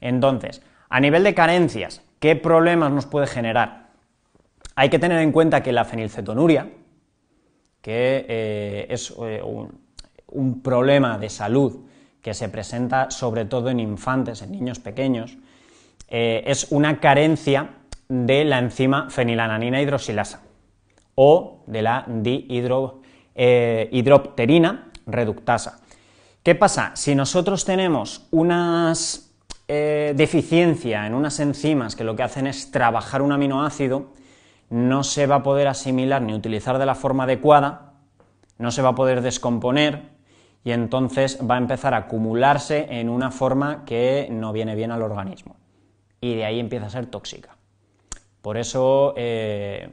Entonces, a nivel de carencias, ¿qué problemas nos puede generar? Hay que tener en cuenta que la fenilcetonuria, que eh, es eh, un, problema de salud que se presenta sobre todo en infantes, en niños pequeños, eh, es una carencia de la enzima fenilalanina hidrosilasa o de la dihidro eh, hidropterina reductasa. ¿Qué pasa? Si nosotros tenemos unas eh, deficiencia en unas enzimas que lo que hacen es trabajar un aminoácido, no se va a poder asimilar ni utilizar de la forma adecuada, no se va a poder descomponer y entonces va a empezar a acumularse en una forma que no viene bien al organismo. Y de ahí empieza a ser tóxica. Por eso eh,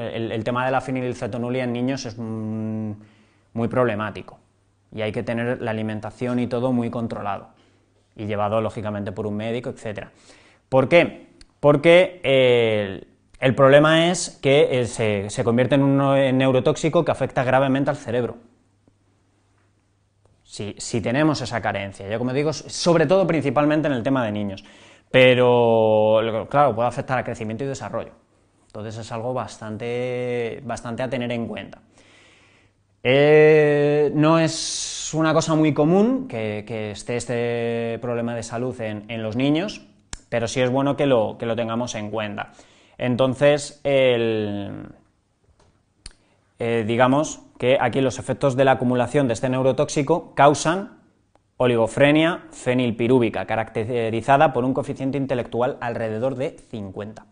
el, tema de la fenilcetonuria en niños es mm, muy, problemático y hay que tener la alimentación y todo muy controlado y llevado lógicamente por un médico, etc. ¿Por qué? Porque eh, el problema es que eh, se, convierte en un neurotóxico que afecta gravemente al cerebro. Si, si tenemos esa carencia, ya como digo, sobre todo principalmente en el tema de niños, pero claro, puede afectar al crecimiento y desarrollo. Entonces es algo bastante, bastante a tener en cuenta. Eh, no es una cosa muy común que, esté este problema de salud en, los niños, pero sí es bueno que lo, tengamos en cuenta. Entonces, eh, digamos que aquí los efectos de la acumulación de este neurotóxico causan oligofrenia fenilpirúbica, caracterizada por un coeficiente intelectual alrededor de 50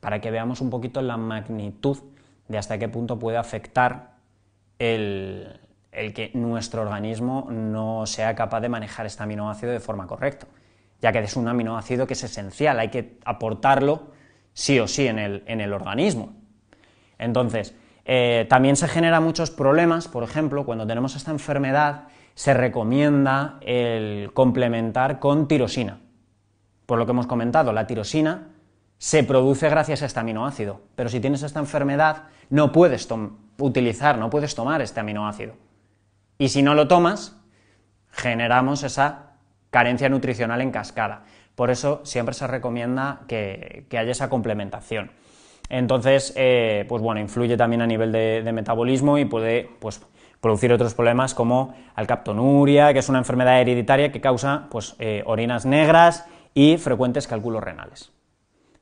para que veamos un poquito la magnitud de hasta qué punto puede afectar el, que nuestro organismo no sea capaz de manejar este aminoácido de forma correcta, ya que es un aminoácido que es esencial, hay que aportarlo sí o sí en el, organismo. Entonces, eh, también se generan muchos problemas, por ejemplo, cuando tenemos esta enfermedad, se recomienda el complementar con tirosina. Por lo que hemos comentado, la tirosina se produce gracias a este aminoácido. Pero si tienes esta enfermedad, no puedes utilizar, no puedes tomar este aminoácido. Y si no lo tomas, generamos esa carencia nutricional en cascada. Por eso siempre se recomienda que, haya esa complementación. Entonces, eh, pues bueno, influye también a nivel de, metabolismo y puede pues, producir otros problemas como alcaptonuria, que es una enfermedad hereditaria que causa pues, eh, orinas negras y frecuentes cálculos renales.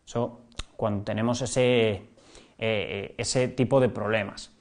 Eso cuando tenemos ese, eh, ese tipo de problemas.